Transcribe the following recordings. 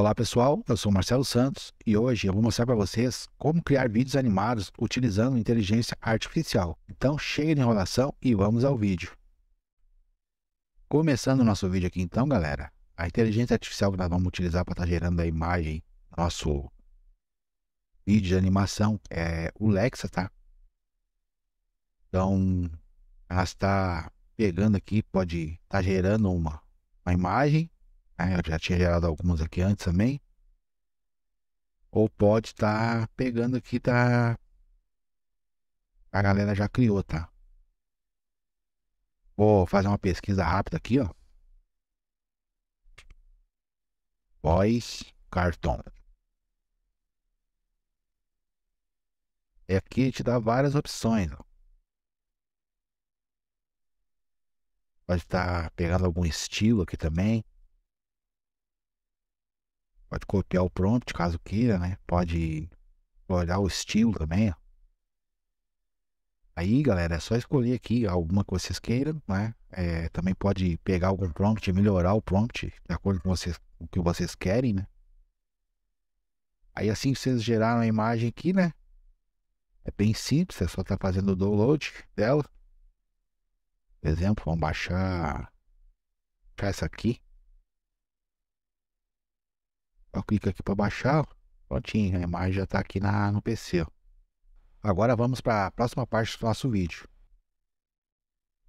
Olá pessoal, eu sou Marcelo Santos e hoje eu vou mostrar para vocês como criar vídeos animados utilizando inteligência artificial. Então chega de enrolação e vamos ao vídeo. Começando o nosso vídeo aqui então galera, a inteligência artificial que nós vamos utilizar para estar tá gerando a imagem do nosso vídeo de animação é o Lexa, tá? Então ela está pegando aqui, pode estar tá gerando uma, uma imagem ah, eu já tinha gerado algumas aqui antes também. Ou pode estar tá pegando aqui da. Tá, a galera já criou, tá? Vou fazer uma pesquisa rápida aqui, ó. Voz cartão. É aqui te dá várias opções. Pode estar tá pegando algum estilo aqui também. Pode copiar o prompt, caso queira, né? Pode olhar o estilo também. Aí, galera, é só escolher aqui alguma que vocês queiram, né? É, também pode pegar algum prompt, melhorar o prompt de acordo com vocês, o que vocês querem, né? Aí assim que vocês geraram a imagem aqui, né? É bem simples, é só estar tá fazendo o download dela. Por exemplo, vamos baixar, baixar essa aqui. Eu clico aqui para baixar. Prontinho, a imagem já está aqui na, no PC. Agora vamos para a próxima parte do nosso vídeo.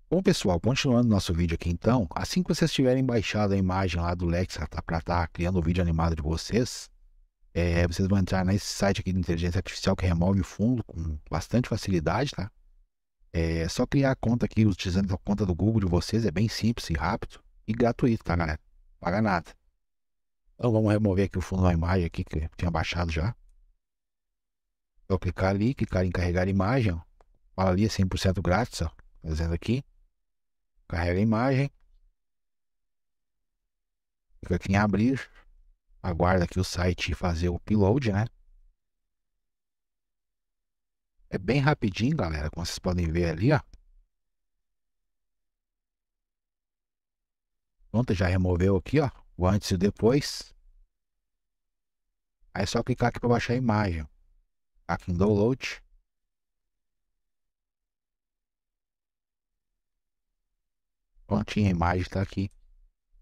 Bom pessoal, continuando nosso vídeo aqui então, assim que vocês tiverem baixado a imagem lá do Lexa para estar tá, tá criando o vídeo animado de vocês, é, vocês vão entrar nesse site aqui de inteligência artificial que remove o fundo com bastante facilidade, tá? É só criar a conta aqui utilizando a conta do Google de vocês, é bem simples e rápido e gratuito, tá galera? Paga nada. Então vamos remover aqui o fundo da imagem aqui que tinha baixado já. Vou clicar ali, clicar em carregar imagem. Fala ali 100% é grátis, ó. Fazendo tá aqui. Carrega a imagem. Clica aqui em abrir. Aguarda aqui o site fazer o upload, né? É bem rapidinho, galera, como vocês podem ver ali, ó. Pronto, já removeu aqui, ó, o antes e o depois. Aí é só clicar aqui para baixar a imagem. Aqui em tá download. Prontinha, a imagem está aqui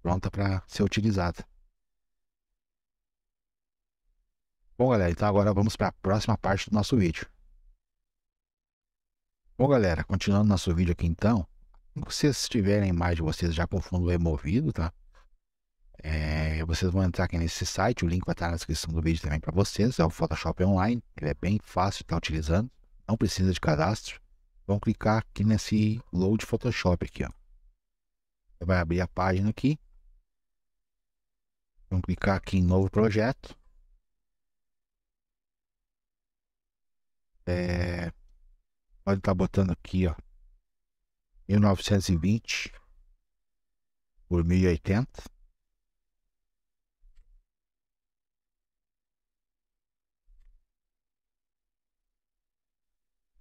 pronta para ser utilizada. Bom, galera, então agora vamos para a próxima parte do nosso vídeo. Bom, galera, continuando nosso vídeo aqui então, se vocês tiverem a imagem de vocês já com fundo removido, tá? É, vocês vão entrar aqui nesse site, o link vai estar na descrição do vídeo também para vocês. É o Photoshop Online, ele é bem fácil de estar tá utilizando, não precisa de cadastro. Vão clicar aqui nesse Load Photoshop aqui, ó. Vai abrir a página aqui. Vão clicar aqui em Novo Projeto. É, pode estar tá botando aqui, ó, 1920 por 1080.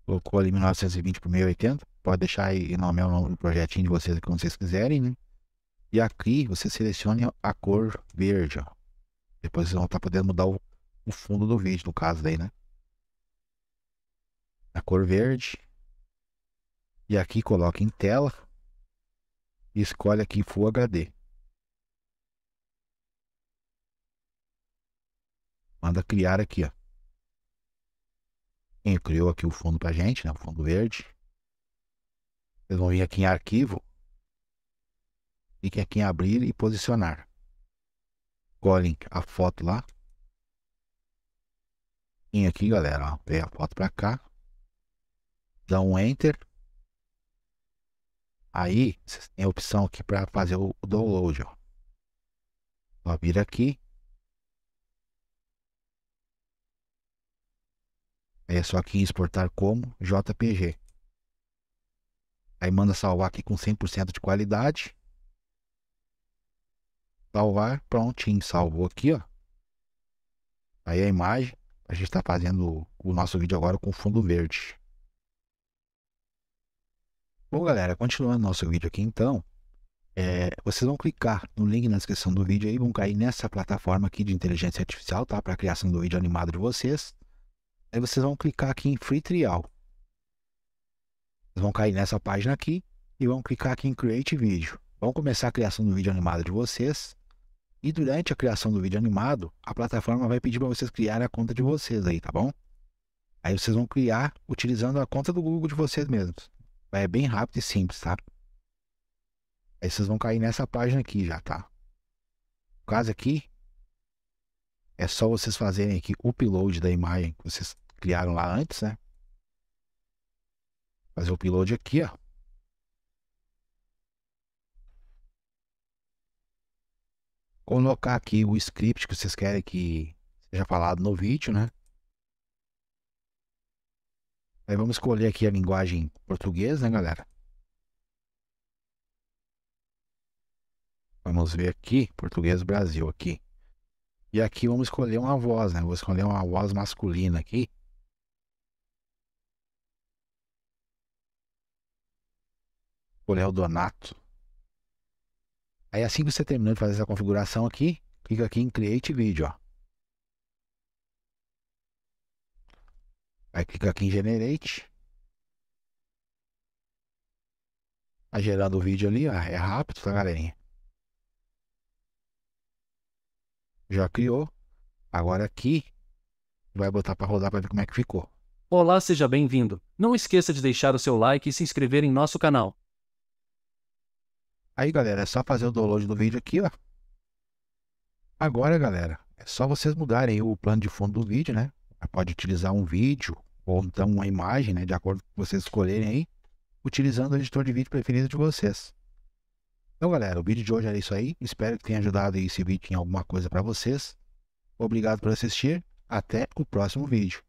colocou ali 1920 por 1080. Pode deixar aí nome o nome do projetinho de vocês que vocês quiserem, né? E aqui você selecione a cor verde, ó. Depois vocês vão estar tá podendo mudar o, o, fundo do vídeo, no caso daí, né? A cor verde. E aqui coloca em tela. E escolhe aqui Full HD. Manda criar aqui, ó quem criou aqui o fundo a gente, né? O fundo verde. Vocês vão vir aqui em arquivo. Clique aqui em abrir e posicionar. Colhem a foto lá. Vem aqui, galera, Vem a foto para cá. Dá um Enter. Aí, vocês têm a opção aqui para fazer o download, ó. Só vir aqui. É só aqui exportar como JPG. Aí manda salvar aqui com 100% de qualidade. Salvar, prontinho, salvou aqui, ó. Aí a imagem, a gente está fazendo o nosso vídeo agora com fundo verde. Bom, galera, continuando nosso vídeo aqui então, é, vocês vão clicar no link na descrição do vídeo aí, vão cair nessa plataforma aqui de inteligência artificial, tá? Para a criação do vídeo animado de vocês. Aí vocês vão clicar aqui em Free Trial. Vocês vão cair nessa página aqui e vão clicar aqui em Create Video. Vão começar a criação do vídeo animado de vocês. E durante a criação do vídeo animado, a plataforma vai pedir para vocês criarem a conta de vocês aí, tá bom? Aí vocês vão criar utilizando a conta do Google de vocês mesmos. É bem rápido e simples, tá? Aí vocês vão cair nessa página aqui já, tá? No caso aqui, é só vocês fazerem aqui o upload da imagem que vocês criaram lá antes, né? Fazer o upload aqui, ó. Colocar aqui o script que vocês querem que seja falado no vídeo, né? Aí vamos escolher aqui a linguagem portuguesa, né, galera? Vamos ver aqui, português Brasil aqui. E aqui vamos escolher uma voz, né? Vou escolher uma voz masculina aqui. Escolher o Donato. Aí assim que você terminou de fazer essa configuração aqui, clica aqui em Create Video, ó. Aí clica aqui em Generate. Tá gerando o vídeo ali, ó. É rápido, tá, galerinha? já criou. Agora aqui, vai botar para rodar para ver como é que ficou. Olá, seja bem-vindo. Não esqueça de deixar o seu like e se inscrever em nosso canal. Aí, galera, é só fazer o download do vídeo aqui, ó. Agora, galera, é só vocês mudarem o plano de fundo do vídeo, né? Pode utilizar um vídeo ou então uma imagem, né? De acordo com o que vocês escolherem aí, utilizando o editor de vídeo preferido de vocês. Então, galera, o vídeo de hoje era isso aí. Espero que tenha ajudado esse vídeo em alguma coisa para vocês. Obrigado por assistir. Até o próximo vídeo.